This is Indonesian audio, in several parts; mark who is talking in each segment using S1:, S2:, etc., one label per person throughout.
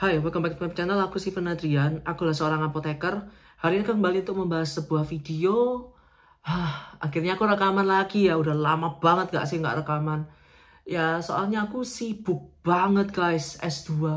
S1: Hai, welcome back to my channel. Aku Steven Adrian. adalah seorang apoteker. Hari ini kembali untuk membahas sebuah video. Hah, akhirnya aku rekaman lagi ya. Udah lama banget gak sih gak rekaman. Ya, soalnya aku sibuk banget guys. S2.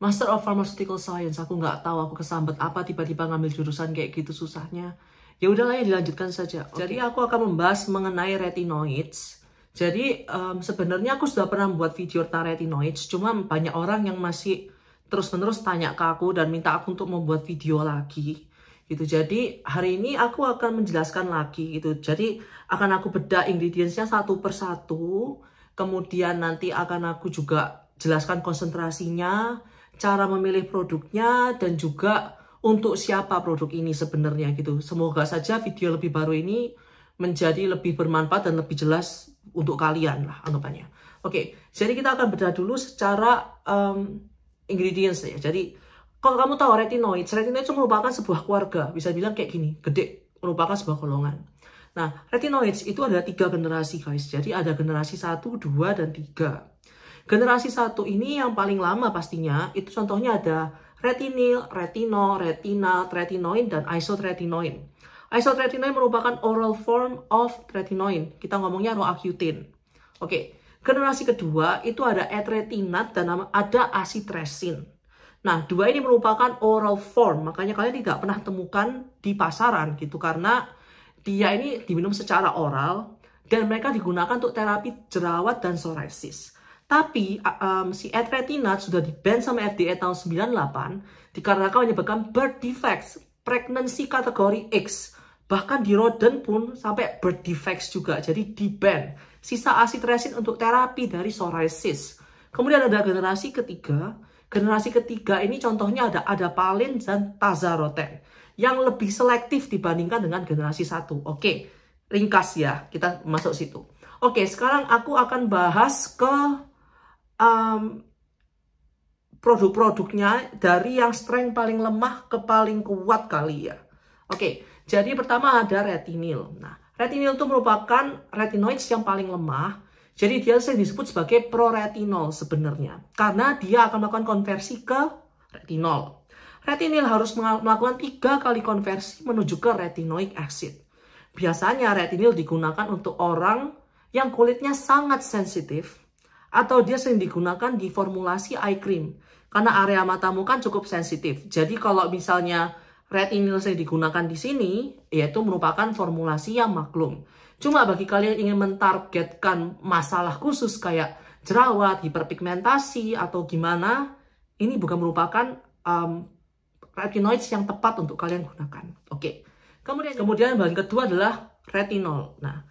S1: Master of Pharmaceutical Science. Aku gak tahu aku kesambet apa tiba-tiba ngambil jurusan kayak gitu susahnya. Ya udahlah ya dilanjutkan saja. Okay. Jadi aku akan membahas mengenai retinoids. Jadi um, sebenarnya aku sudah pernah buat video tentang retinoids, cuma banyak orang yang masih terus-menerus tanya ke aku dan minta aku untuk membuat video lagi gitu jadi hari ini aku akan menjelaskan lagi gitu jadi akan aku bedah ingredientsnya satu persatu kemudian nanti akan aku juga jelaskan konsentrasinya cara memilih produknya dan juga untuk siapa produk ini sebenarnya gitu semoga saja video lebih baru ini menjadi lebih bermanfaat dan lebih jelas untuk kalian lah anggapannya oke jadi kita akan bedah dulu secara um, ingredients ya. Jadi kalau kamu tahu retinoid, retinoid itu merupakan sebuah keluarga, bisa bilang kayak gini, gede, merupakan sebuah golongan. Nah, retinoids itu ada tiga generasi guys, jadi ada generasi 1, 2, dan 3. Generasi 1 ini yang paling lama pastinya, itu contohnya ada retinil, retino, retinal, tretinoin, dan isotretinoin. Isotretinoin merupakan oral form of tretinoin. Kita ngomongnya roacutin. Oke, okay. Generasi kedua itu ada etretinat dan ada asitresin. Nah, dua ini merupakan oral form, makanya kalian tidak pernah temukan di pasaran gitu karena dia ini diminum secara oral dan mereka digunakan untuk terapi jerawat dan psoriasis. Tapi um, si etretinat sudah diban sama FDA tahun 98 dikarenakan menyebabkan birth defects, pregnancy kategori X. Bahkan di rodent pun sampai birth defects juga, jadi diban sisa resin untuk terapi dari psoriasis. Kemudian ada generasi ketiga. Generasi ketiga ini contohnya ada adapalin dan tazaroten yang lebih selektif dibandingkan dengan generasi satu. Oke, ringkas ya, kita masuk situ. Oke, sekarang aku akan bahas ke um, produk-produknya dari yang strength paling lemah ke paling kuat kali ya. Oke, jadi pertama ada retinil. Nah, Retinil itu merupakan retinoid yang paling lemah. Jadi dia sering disebut sebagai proretinol sebenarnya. Karena dia akan melakukan konversi ke retinol. Retinil harus melakukan tiga kali konversi menuju ke retinoic acid. Biasanya retinil digunakan untuk orang yang kulitnya sangat sensitif atau dia sering digunakan di formulasi eye cream karena area matamu kan cukup sensitif. Jadi kalau misalnya Retinol yang digunakan di sini yaitu merupakan formulasi yang maklum. Cuma bagi kalian yang ingin mentargetkan masalah khusus kayak jerawat, hiperpigmentasi atau gimana, ini bukan merupakan um, retinoids yang tepat untuk kalian gunakan. Oke. Kemudian kemudian bahan kedua adalah retinol. Nah,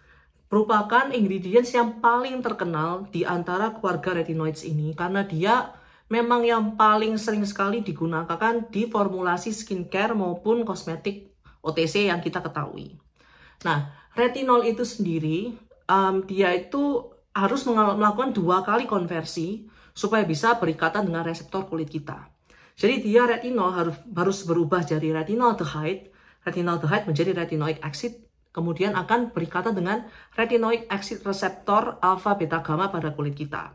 S1: merupakan ingredients yang paling terkenal di antara keluarga retinoids ini karena dia memang yang paling sering sekali digunakan di formulasi skincare maupun kosmetik OTC yang kita ketahui. Nah, retinol itu sendiri, um, dia itu harus melakukan dua kali konversi supaya bisa berikatan dengan reseptor kulit kita. Jadi dia retinol harus, harus berubah dari retinol retinol retinaldehyde menjadi retinoic acid, kemudian akan berikatan dengan retinoic acid reseptor alpha, beta gamma pada kulit kita.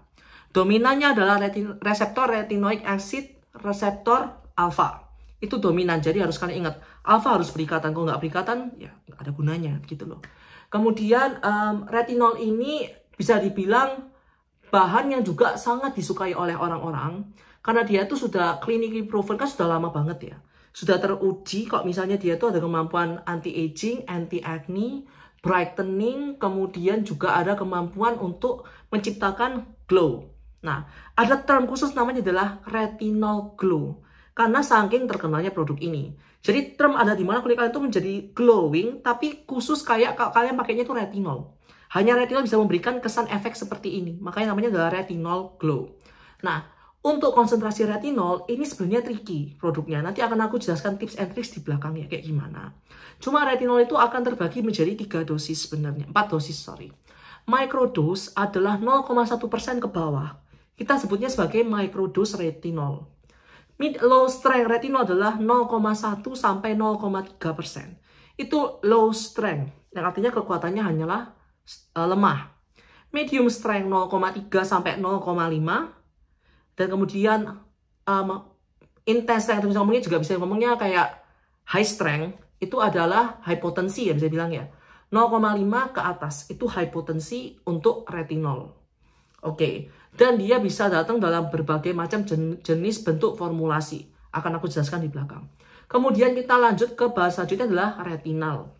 S1: Dominannya adalah retin reseptor retinoic acid reseptor alfa. Itu dominan, jadi harus kalian ingat. Alfa harus berikatan, kalau nggak berikatan, ya nggak ada gunanya gitu loh. Kemudian um, retinol ini bisa dibilang bahan yang juga sangat disukai oleh orang-orang karena dia itu sudah clinically proven kan sudah lama banget ya sudah teruji kok misalnya dia itu ada kemampuan anti aging, anti acne, brightening, kemudian juga ada kemampuan untuk menciptakan glow. Nah, ada term khusus namanya adalah retinol glow. Karena saking terkenalnya produk ini. Jadi term ada di mana kulit kalian itu menjadi glowing, tapi khusus kayak kalian pakainya itu retinol. Hanya retinol bisa memberikan kesan efek seperti ini. Makanya namanya adalah retinol glow. Nah, untuk konsentrasi retinol, ini sebenarnya tricky produknya. Nanti akan aku jelaskan tips and tricks di belakangnya kayak gimana. Cuma retinol itu akan terbagi menjadi tiga dosis sebenarnya, 4 dosis sorry. Microdose adalah 0,1% ke bawah kita sebutnya sebagai microdose retinol. Mid low strength retinol adalah 0,1 sampai 0,3 persen. Itu low strength, yang artinya kekuatannya hanyalah uh, lemah. Medium strength 0,3 sampai 0,5 dan kemudian um, intense strength bisa ngomongnya juga bisa ngomongnya kayak high strength itu adalah high potensi ya bisa bilang ya. 0,5 ke atas itu high potensi untuk retinol. Oke, okay. Dan dia bisa datang dalam berbagai macam jenis bentuk formulasi. Akan aku jelaskan di belakang. Kemudian kita lanjut ke bahasa selanjutnya adalah retinal.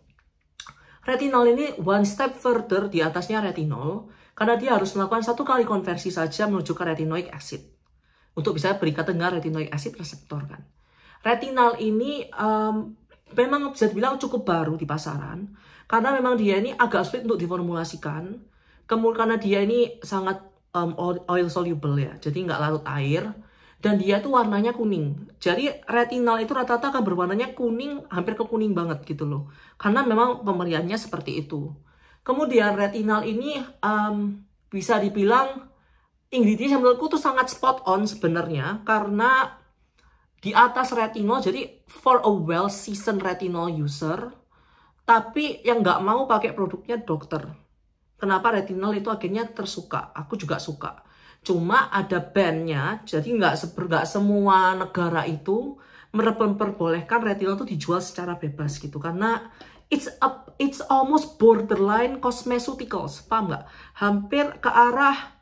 S1: Retinal ini one step further di atasnya retinol karena dia harus melakukan satu kali konversi saja menuju ke retinoic acid untuk bisa berikat dengan retinoic acid reseptor kan. Retinal ini um, memang bisa dibilang cukup baru di pasaran karena memang dia ini agak sulit untuk diformulasikan. Kemudian karena dia ini sangat um, oil soluble ya, jadi nggak larut air. Dan dia tuh warnanya kuning. Jadi retinal itu rata-rata akan berwarnanya kuning, hampir ke kuning banget gitu loh. Karena memang pemberiannya seperti itu. Kemudian retinal ini um, bisa dibilang ingredients yang menurutku tuh sangat spot on sebenarnya karena di atas retinol jadi for a well seasoned retinol user tapi yang nggak mau pakai produknya dokter kenapa retinal itu akhirnya tersuka. Aku juga suka. Cuma ada bandnya, jadi nggak nggak semua negara itu memperbolehkan retinol itu dijual secara bebas gitu karena it's a, it's almost borderline cosmeceuticals paham nggak hampir ke arah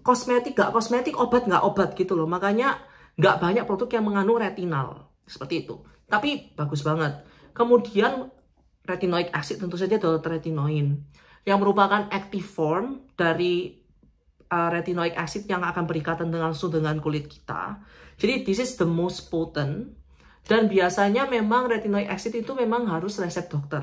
S1: kosmetik nggak kosmetik obat nggak obat gitu loh makanya nggak banyak produk yang mengandung retinal seperti itu tapi bagus banget kemudian retinoic acid tentu saja adalah retinoin yang merupakan active form dari uh, retinoic acid yang akan berikatan dengan langsung dengan kulit kita. Jadi this is the most potent dan biasanya memang retinoic acid itu memang harus resep dokter.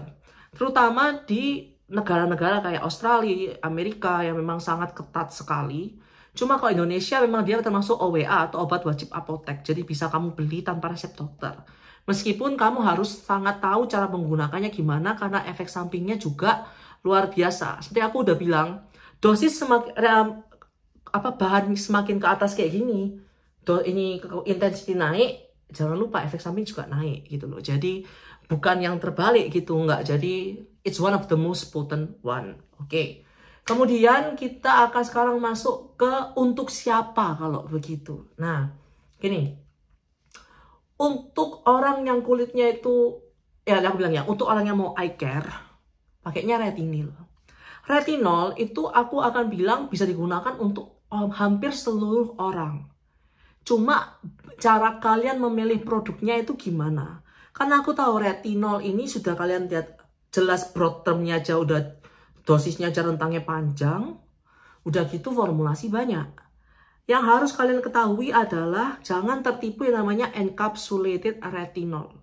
S1: Terutama di negara-negara kayak Australia, Amerika yang memang sangat ketat sekali. Cuma kalau Indonesia memang dia termasuk OWA atau obat wajib apotek. Jadi bisa kamu beli tanpa resep dokter. Meskipun kamu harus sangat tahu cara menggunakannya gimana karena efek sampingnya juga luar biasa. Seperti aku udah bilang, dosis semakin apa bahan semakin ke atas kayak gini, ini intensity naik, jangan lupa efek samping juga naik gitu loh. Jadi bukan yang terbalik gitu, enggak. Jadi it's one of the most potent one. Oke. Okay. Kemudian kita akan sekarang masuk ke untuk siapa kalau begitu. Nah, gini untuk orang yang kulitnya itu ya aku bilang ya untuk orang yang mau eye care pakainya retinol retinol itu aku akan bilang bisa digunakan untuk um, hampir seluruh orang cuma cara kalian memilih produknya itu gimana karena aku tahu retinol ini sudah kalian lihat jelas broad termnya aja udah dosisnya aja rentangnya panjang udah gitu formulasi banyak yang harus kalian ketahui adalah jangan tertipu yang namanya encapsulated retinol.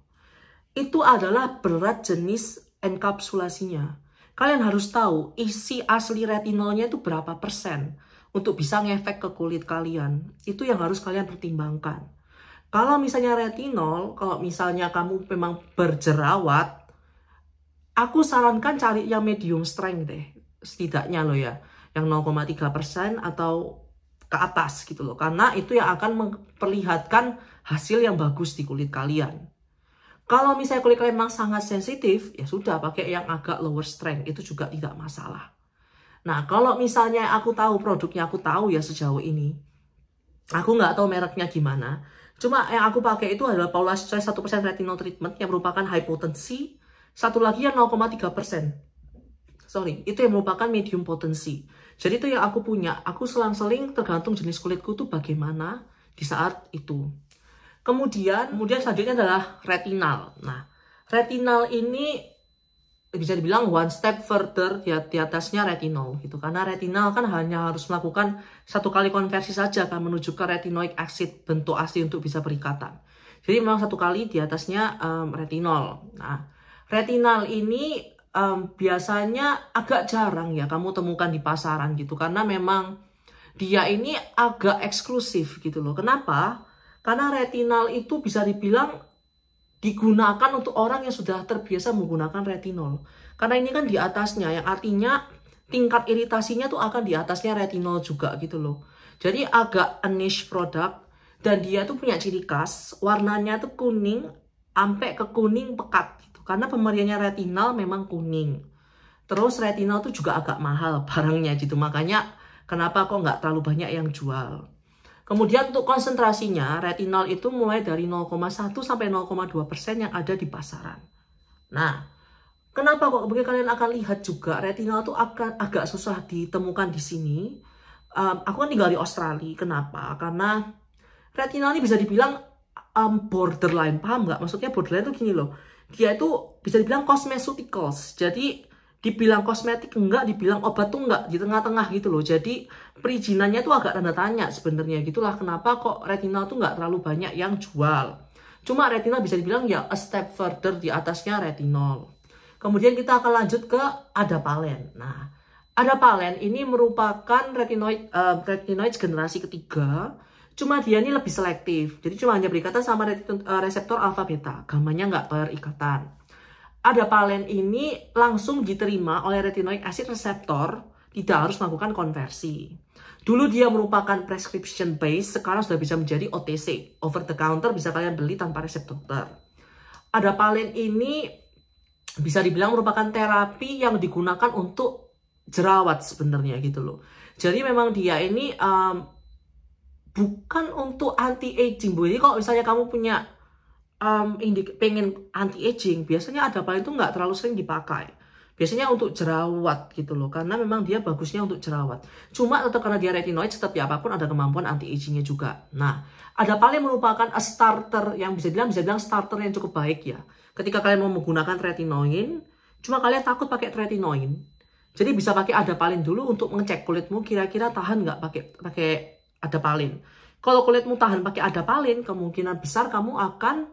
S1: Itu adalah berat jenis encapsulasinya. Kalian harus tahu isi asli retinolnya itu berapa persen untuk bisa ngefek ke kulit kalian. Itu yang harus kalian pertimbangkan. Kalau misalnya retinol, kalau misalnya kamu memang berjerawat, aku sarankan cari yang medium strength deh setidaknya loh ya yang 0,3 persen atau ke atas gitu loh karena itu yang akan memperlihatkan hasil yang bagus di kulit kalian kalau misalnya kulit kalian memang sangat sensitif ya sudah pakai yang agak lower strength itu juga tidak masalah nah kalau misalnya aku tahu produknya aku tahu ya sejauh ini aku nggak tahu mereknya gimana cuma yang aku pakai itu adalah Paula Stress 1% Retinol Treatment yang merupakan high potency satu lagi yang 0,3% sorry itu yang merupakan medium potency jadi itu yang aku punya, aku selang-seling tergantung jenis kulitku tuh bagaimana di saat itu. Kemudian, kemudian selanjutnya adalah retinal. Nah, retinal ini bisa dibilang one step further di, di atasnya retinol gitu karena retinal kan hanya harus melakukan satu kali konversi saja kan menuju ke retinoic acid bentuk asli untuk bisa berikatan jadi memang satu kali di atasnya um, retinol nah retinal ini um, biasanya agak jarang ya kamu temukan di pasaran gitu karena memang dia ini agak eksklusif gitu loh. Kenapa? Karena retinal itu bisa dibilang digunakan untuk orang yang sudah terbiasa menggunakan retinol. Karena ini kan di atasnya yang artinya tingkat iritasinya tuh akan di atasnya retinol juga gitu loh. Jadi agak a niche product dan dia tuh punya ciri khas warnanya tuh kuning sampai ke kuning pekat gitu karena pemberiannya retinal memang kuning. Terus retinal itu juga agak mahal barangnya gitu. Makanya kenapa kok nggak terlalu banyak yang jual. Kemudian untuk konsentrasinya, retinal itu mulai dari 0,1 sampai 0,2 persen yang ada di pasaran. Nah, kenapa kok mungkin kalian akan lihat juga retinal itu akan agak susah ditemukan di sini. Um, aku kan tinggal di Australia, kenapa? Karena retinal ini bisa dibilang um, borderline, paham nggak? Maksudnya borderline itu gini loh, dia itu bisa dibilang cosmeceuticals. Jadi dibilang kosmetik enggak, dibilang obat tuh enggak, di tengah-tengah gitu loh. Jadi perizinannya tuh agak tanda tanya sebenarnya gitulah kenapa kok retinol tuh enggak terlalu banyak yang jual. Cuma retinal bisa dibilang ya a step further di atasnya retinol. Kemudian kita akan lanjut ke adapalen. Nah, adapalen ini merupakan retinoid uh, retinoid generasi ketiga Cuma dia ini lebih selektif. Jadi cuma hanya berikatan sama reseptor eh, alfa beta. Gamanya nggak terikatan. Ada palen ini langsung diterima oleh retinoic acid reseptor, tidak harus melakukan konversi. Dulu dia merupakan prescription base, sekarang sudah bisa menjadi OTC, over the counter bisa kalian beli tanpa resep dokter. Ada palen ini bisa dibilang merupakan terapi yang digunakan untuk jerawat sebenarnya gitu loh. Jadi memang dia ini um, bukan untuk anti aging bu jadi kalau misalnya kamu punya um, pengen anti aging biasanya ada apa itu nggak terlalu sering dipakai biasanya untuk jerawat gitu loh karena memang dia bagusnya untuk jerawat cuma tetap karena dia retinoid tetapi ya apapun ada kemampuan anti agingnya juga nah ada paling merupakan a starter yang bisa dibilang, bisa bilang starter yang cukup baik ya ketika kalian mau menggunakan retinoin cuma kalian takut pakai retinoin jadi bisa pakai ada paling dulu untuk mengecek kulitmu kira-kira tahan nggak pakai pakai ada palin. Kalau kulitmu tahan pakai ada palin, kemungkinan besar kamu akan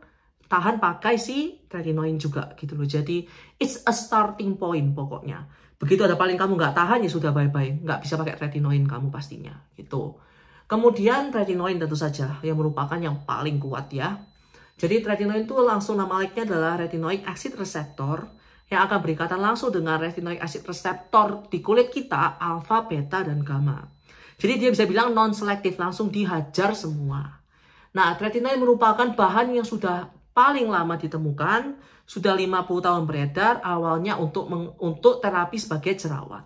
S1: tahan pakai si retinoin juga gitu loh. Jadi it's a starting point pokoknya. Begitu ada paling kamu nggak tahan ya sudah bye-bye. Nggak bisa pakai retinoin kamu pastinya gitu. Kemudian retinoin tentu saja yang merupakan yang paling kuat ya. Jadi retinoin itu langsung nama like adalah retinoid acid receptor yang akan berikatan langsung dengan retinoid acid receptor di kulit kita alfa, beta, dan gamma. Jadi dia bisa bilang non selektif langsung dihajar semua. Nah, tretinoin merupakan bahan yang sudah paling lama ditemukan, sudah 50 tahun beredar, awalnya untuk meng, untuk terapi sebagai jerawat.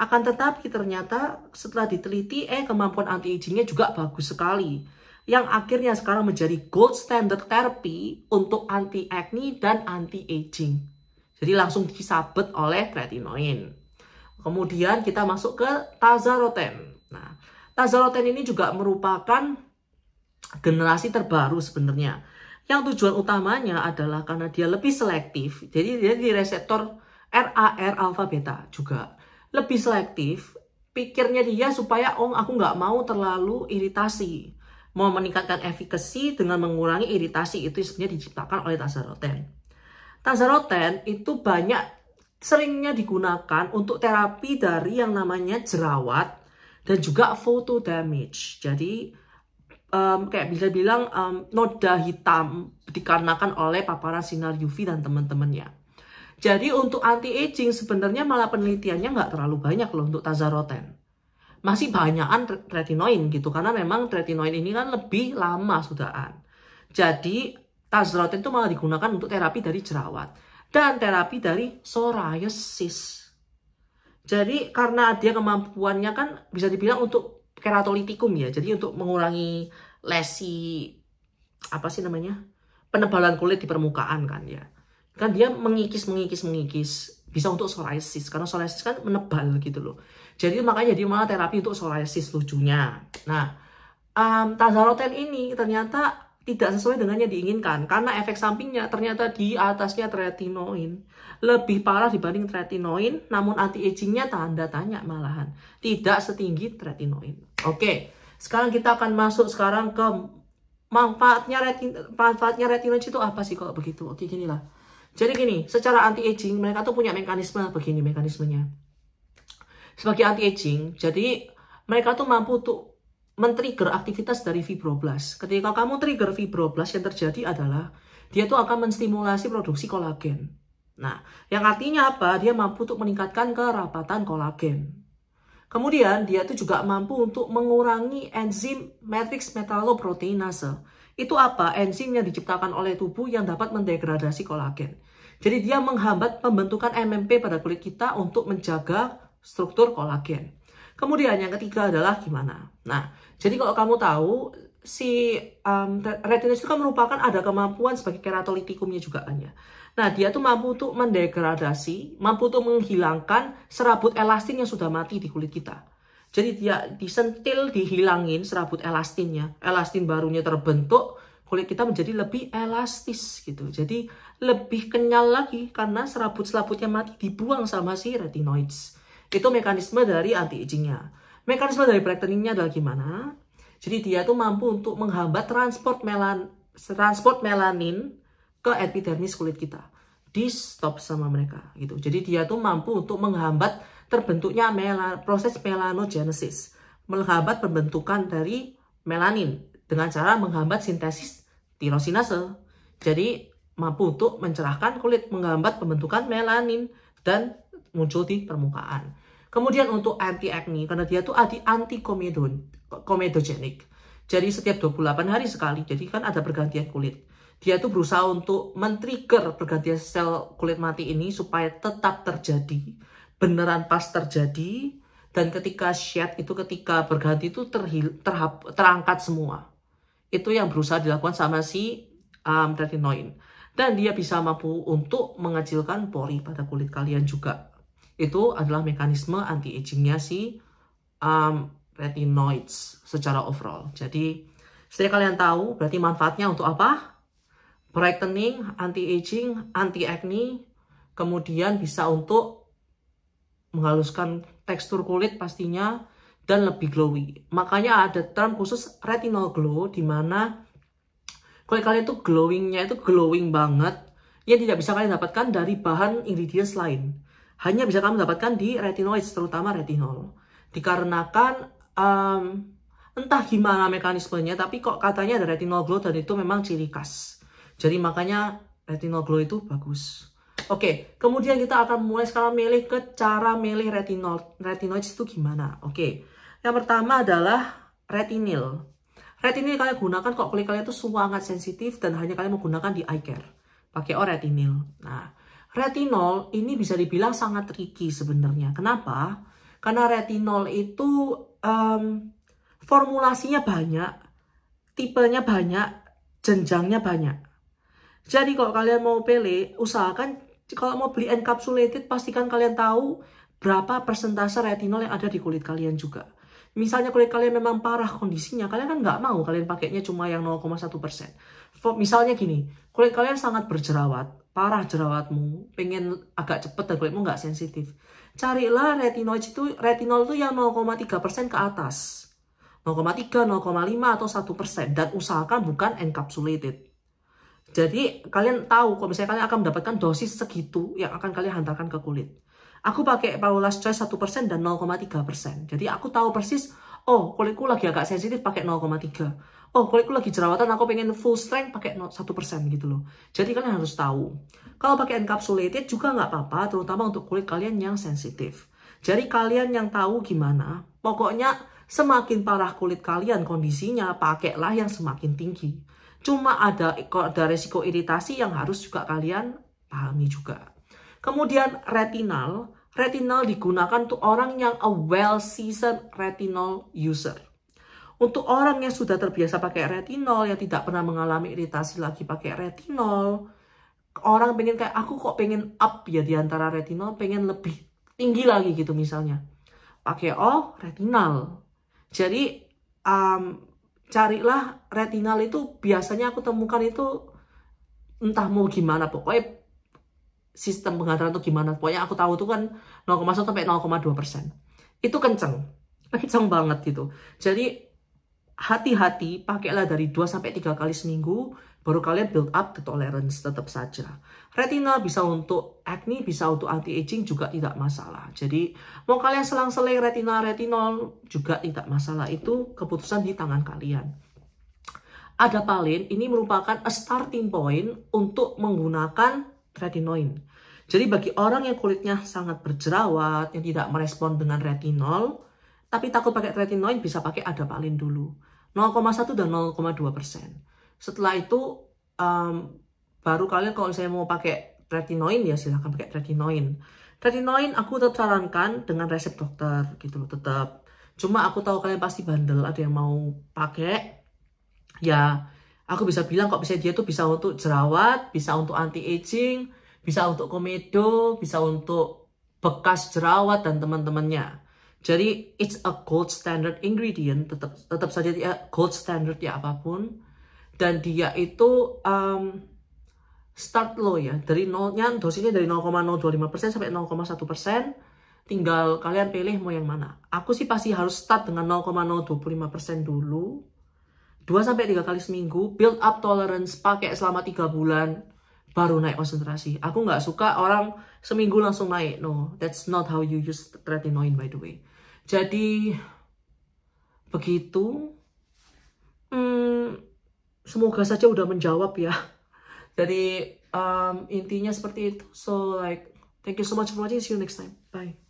S1: Akan tetapi ternyata setelah diteliti, eh kemampuan anti agingnya juga bagus sekali. Yang akhirnya sekarang menjadi gold standard terapi untuk anti acne dan anti aging. Jadi langsung disabet oleh tretinoin. Kemudian kita masuk ke tazaroten. Nah, Tazaloten ini juga merupakan generasi terbaru sebenarnya. Yang tujuan utamanya adalah karena dia lebih selektif. Jadi dia di reseptor RAR alfa beta juga. Lebih selektif, pikirnya dia supaya oh aku nggak mau terlalu iritasi. Mau meningkatkan efikasi dengan mengurangi iritasi itu sebenarnya diciptakan oleh Tazaroten. Tazaroten itu banyak seringnya digunakan untuk terapi dari yang namanya jerawat dan juga photo damage. Jadi um, kayak bisa bilang um, noda hitam dikarenakan oleh paparan sinar UV dan teman-temannya. Jadi untuk anti aging sebenarnya malah penelitiannya nggak terlalu banyak loh untuk tazaroten. Masih banyakan retinoin gitu karena memang retinoin ini kan lebih lama sudahan. Jadi tazaroten itu malah digunakan untuk terapi dari jerawat dan terapi dari psoriasis. Jadi karena dia kemampuannya kan bisa dibilang untuk keratolitikum ya. Jadi untuk mengurangi lesi apa sih namanya? penebalan kulit di permukaan kan ya. Kan dia mengikis mengikis mengikis bisa untuk psoriasis karena psoriasis kan menebal gitu loh. Jadi makanya dia malah terapi untuk psoriasis lucunya. Nah, um, tazaroten ini ternyata tidak sesuai dengan yang diinginkan karena efek sampingnya ternyata di atasnya tretinoin lebih parah dibanding tretinoin namun anti agingnya tanda tanya malahan tidak setinggi tretinoin oke sekarang kita akan masuk sekarang ke manfaatnya retin manfaatnya retinoid itu apa sih kalau begitu oke gini lah jadi gini secara anti aging mereka tuh punya mekanisme begini mekanismenya sebagai anti aging jadi mereka tuh mampu tuh men-trigger aktivitas dari fibroblast. Ketika kamu trigger fibroblast yang terjadi adalah dia tuh akan menstimulasi produksi kolagen. Nah, yang artinya apa? Dia mampu untuk meningkatkan kerapatan kolagen. Kemudian dia tuh juga mampu untuk mengurangi enzim matrix metalloproteinase. Itu apa? Enzim yang diciptakan oleh tubuh yang dapat mendegradasi kolagen. Jadi dia menghambat pembentukan MMP pada kulit kita untuk menjaga struktur kolagen. Kemudian yang ketiga adalah gimana. Nah, jadi kalau kamu tahu si um, retinitis itu kan merupakan ada kemampuan sebagai keratolitikumnya juga kan ya. Nah, dia tuh mampu untuk mendegradasi, mampu untuk menghilangkan serabut elastin yang sudah mati di kulit kita. Jadi dia disentil, dihilangin serabut elastinnya. Elastin barunya terbentuk, kulit kita menjadi lebih elastis gitu. Jadi lebih kenyal lagi karena serabut-serabutnya mati dibuang sama si retinoids. Itu mekanisme dari anti-agingnya. Mekanisme dari brighteningnya adalah gimana? Jadi dia tuh mampu untuk menghambat transport melan transport melanin ke epidermis kulit kita. Di stop sama mereka gitu. Jadi dia tuh mampu untuk menghambat terbentuknya melan proses melanogenesis, menghambat pembentukan dari melanin dengan cara menghambat sintesis tirosinase. Jadi mampu untuk mencerahkan kulit, menghambat pembentukan melanin dan muncul di permukaan. Kemudian untuk anti acne karena dia tuh anti anti komedon, komedogenik. Jadi setiap 28 hari sekali, jadi kan ada pergantian kulit. Dia tuh berusaha untuk men-trigger pergantian sel kulit mati ini supaya tetap terjadi, beneran pas terjadi, dan ketika shed itu ketika berganti itu terhil, terhap, terangkat semua. Itu yang berusaha dilakukan sama si um, retinoin. Dan dia bisa mampu untuk mengecilkan pori pada kulit kalian juga itu adalah mekanisme anti agingnya si um, retinoids secara overall. Jadi setelah kalian tahu berarti manfaatnya untuk apa? Brightening, anti aging, anti acne, kemudian bisa untuk menghaluskan tekstur kulit pastinya dan lebih glowy. Makanya ada term khusus retinol glow di mana kulit kalian itu glowingnya itu glowing banget yang tidak bisa kalian dapatkan dari bahan ingredients lain hanya bisa kamu dapatkan di retinoids, terutama retinol. Dikarenakan um, entah gimana mekanismenya, tapi kok katanya ada retinol glow dan itu memang ciri khas. Jadi makanya retinol glow itu bagus. Oke, kemudian kita akan mulai sekarang milih ke cara milih retinol. Retinoids itu gimana? Oke, yang pertama adalah retinil. Retinil kalian gunakan kok kulit kalian itu sangat sensitif dan hanya kalian menggunakan di eye care. Pakai oretinil. Oh retinil. Nah, Retinol ini bisa dibilang sangat tricky sebenarnya. Kenapa? Karena retinol itu um, formulasinya banyak, tipenya banyak, jenjangnya banyak. Jadi kalau kalian mau pilih, usahakan kalau mau beli encapsulated pastikan kalian tahu berapa persentase retinol yang ada di kulit kalian juga. Misalnya kulit kalian memang parah kondisinya, kalian kan nggak mau kalian pakainya cuma yang 0,1%. Misalnya gini, kulit kalian sangat berjerawat, parah jerawatmu, pengen agak cepet dan kulitmu nggak sensitif, carilah retinoid itu retinol itu yang 0,3% ke atas. 0,3, 0,5 atau 1% dan usahakan bukan encapsulated. Jadi kalian tahu kalau misalnya kalian akan mendapatkan dosis segitu yang akan kalian hantarkan ke kulit. Aku pakai Paula's Choice 1% dan 0,3%. Jadi aku tahu persis, oh kulitku lagi agak sensitif pakai 0,3 oh kulitku lagi jerawatan aku pengen full strength pakai 1% gitu loh jadi kalian harus tahu kalau pakai encapsulated ya juga nggak apa-apa terutama untuk kulit kalian yang sensitif jadi kalian yang tahu gimana pokoknya semakin parah kulit kalian kondisinya pakailah yang semakin tinggi cuma ada ada resiko iritasi yang harus juga kalian pahami juga kemudian retinal retinal digunakan untuk orang yang a well seasoned retinal user untuk orang yang sudah terbiasa pakai retinol, yang tidak pernah mengalami iritasi lagi pakai retinol, orang pengen kayak aku kok pengen up ya di antara retinol, pengen lebih tinggi lagi gitu misalnya. Pakai oh retinol. Jadi um, carilah retinol itu biasanya aku temukan itu entah mau gimana pokoknya sistem pengaturan itu gimana pokoknya aku tahu itu kan 0,1 sampai 0,2 persen itu kenceng kenceng banget gitu jadi hati-hati, pakailah dari 2 sampai 3 kali seminggu, baru kalian build up the tolerance tetap saja. Retinol bisa untuk acne, bisa untuk anti aging juga tidak masalah. Jadi mau kalian selang-seling retinol retinol juga tidak masalah. Itu keputusan di tangan kalian. Ada palin, ini merupakan a starting point untuk menggunakan retinoin. Jadi bagi orang yang kulitnya sangat berjerawat, yang tidak merespon dengan retinol, tapi takut pakai tretinoin bisa pakai ada adapalin dulu. 0,1 dan 0,2 persen. Setelah itu um, baru kalian kalau saya mau pakai tretinoin ya silahkan pakai tretinoin. Tretinoin aku tetap sarankan dengan resep dokter gitu loh tetap. Cuma aku tahu kalian pasti bandel ada yang mau pakai ya aku bisa bilang kok bisa dia tuh bisa untuk jerawat, bisa untuk anti aging, bisa untuk komedo, bisa untuk bekas jerawat dan teman-temannya. Jadi it's a gold standard ingredient tetap tetap saja dia gold standard ya apapun dan dia itu um, start low ya dari nolnya dosisnya dari 0,025% sampai 0,1% tinggal kalian pilih mau yang mana. Aku sih pasti harus start dengan 0,025% dulu. 2 sampai 3 kali seminggu build up tolerance pakai selama 3 bulan baru naik konsentrasi. Aku nggak suka orang seminggu langsung naik. No, that's not how you use retinoin by the way. Jadi begitu. Hmm, semoga saja udah menjawab ya. Jadi um, intinya seperti itu. So like, thank you so much for watching. See you next time. Bye.